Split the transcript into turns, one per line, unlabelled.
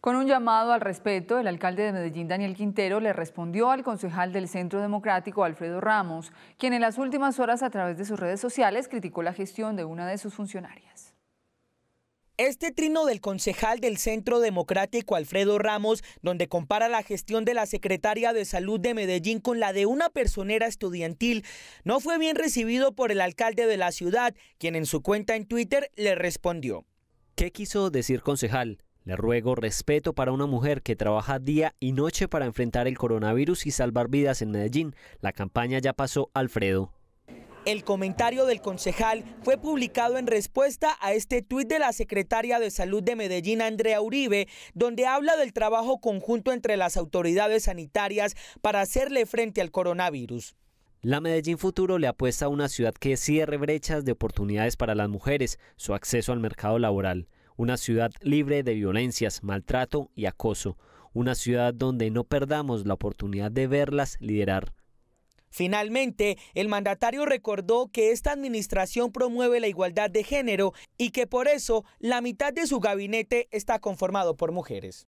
Con un llamado al respeto, el alcalde de Medellín, Daniel Quintero, le respondió al concejal del Centro Democrático, Alfredo Ramos, quien en las últimas horas a través de sus redes sociales criticó la gestión de una de sus funcionarias.
Este trino del concejal del Centro Democrático Alfredo Ramos, donde compara la gestión de la secretaria de Salud de Medellín con la de una personera estudiantil, no fue bien recibido por el alcalde de la ciudad, quien en su cuenta en Twitter le respondió. ¿Qué quiso decir concejal? Le
ruego respeto para una mujer que trabaja día y noche para enfrentar el coronavirus y salvar vidas en Medellín. La campaña ya pasó, Alfredo.
El comentario del concejal fue publicado en respuesta a este tuit de la secretaria de Salud de Medellín, Andrea Uribe, donde habla del trabajo conjunto entre las autoridades sanitarias para hacerle frente al coronavirus.
La Medellín Futuro le apuesta a una ciudad que cierre brechas de oportunidades para las mujeres, su acceso al mercado laboral, una ciudad libre de violencias, maltrato y acoso, una ciudad donde no perdamos la oportunidad de verlas liderar.
Finalmente, el mandatario recordó que esta administración promueve la igualdad de género y que por eso la mitad de su gabinete está conformado por mujeres.